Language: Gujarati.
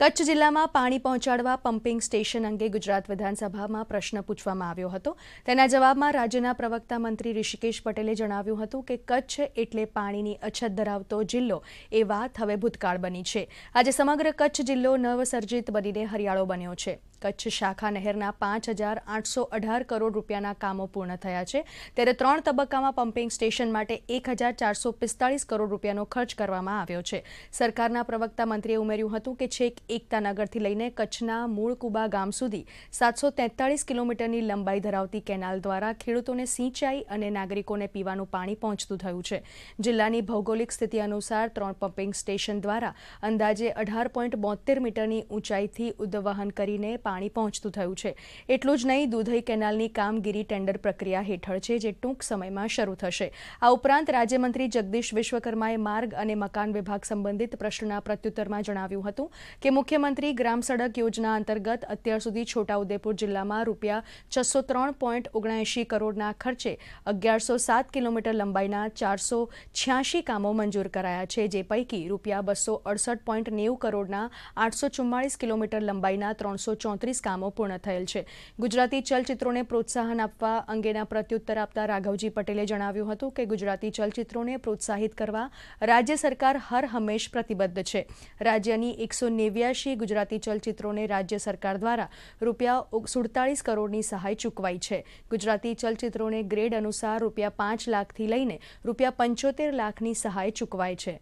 કચ્છ જિલ્લામાં પાણી પહોંચાડવા પમ્પિંગ સ્ટેશન અંગે ગુજરાત વિધાનસભામાં પ્રશ્ન પૂછવામાં આવ્યો હતો તેના જવાબમાં રાજ્યના પ્રવક્તા મંત્રી ઋષિકેશ પટેલે જણાવ્યું હતું કે કચ્છ એટલે પાણીની અછત ધરાવતો જિલ્લો એ વાત હવે ભૂતકાળ બની છે આજે સમગ્ર કચ્છ જિલ્લો નવસર્જિત બનીને હરિયાળો બન્યો છે કચ્છ શાખા નહેરના પાંચ હજાર આઠસો અઢાર કરોડ રૂપિયાના કામો પૂર્ણ થયા છે ત્યારે ત્રણ તબક્કામાં પમ્પિંગ સ્ટેશન માટે એક હજાર ચારસો પિસ્તાળીસ કરોડ રૂપિયાનો ખર્ચ કરવામાં આવ્યો છે સરકારના પ્રવક્તા મંત્રીએ ઉમેર્યું હતું કે છેક એકતાનગરથી લઈને કચ્છના મૂળકુબા ગામ સુધી સાતસો તેતાળીસ કિલોમીટરની લંબાઈ ધરાવતી કેનાલ દ્વારા ખેડૂતોને સિંચાઈ અને નાગરિકોને પીવાનું પાણી પહોંચતું થયું છે જિલ્લાની ભૌગોલિક સ્થિતિ અનુસાર ત્રણ પમ્પિંગ સ્ટેશન દ્વારા અંદાજે અઢાર પોઈન્ટ બોતેર મીટરની ઊંચાઈથી ઉદ્વહન કરીને પાણી પહોંચતું થયું છે એટલું જ નહીં દુધઈ કેનાલની કામગીરી ટેન્ડર પ્રક્રિયા હેઠળ છે જે ટૂંક સમયમાં શરૂ થશે આ ઉપરાંત રાજ્યમંત્રી જગદીશ વિશ્વકર્માએ માર્ગ અને મકાન વિભાગ સંબંધિત પ્રશ્નના પ્રત્યુત્તરમાં જણાવ્યું હતું કે મુખ્યમંત્રી ગ્રામ સડક યોજના અંતર્ગત અત્યાર સુધી છોટાઉદેપુર જિલ્લામાં રૂપિયા છસો ત્રણ પોઈન્ટ ઓગણએંશી કરોડના ખર્ચે અગિયારસો સાત કિલોમીટર લંબાઈના ચારસો છ્યાસી કામો મંજૂર કરાયા છે જે પૈકી રૂપિયા બસો અડસઠ પોઈન્ટ નેવું કરોડના આઠસો ચુમ્માળીસ કિલોમીટર લંબાઈના ત્રણસો ચોત્રીસ કામો પૂર્ણ થયેલ છે ગુજરાતી ચલચિત્રોને પ્રોત્સાહન આપવા અંગેના પ્રત્યુત્તર આપતા રાઘવજી પટેલે જણાવ્યું હતું કે ગુજરાતી ચલચિત્રોને પ્રોત્સાહિત કરવા રાજ્ય સરકાર હર હંમેશ પ્રતિબદ્ધ છે રાજ્યની એકસો નેવ્યાશી ગુજરાતી ચલચિત્રોને રાજ્ય સરકાર દ્વારા રૂપિયા સુડતાળીસ કરોડની સહાય ચૂકવાઈ છે ગુજરાતી ચલચિત્રોને ગ્રેડ અનુસાર રૂપિયા પાંચ લાખથી લઈને રૂપિયા પંચોતેર લાખની સહાય ચૂકવાય છે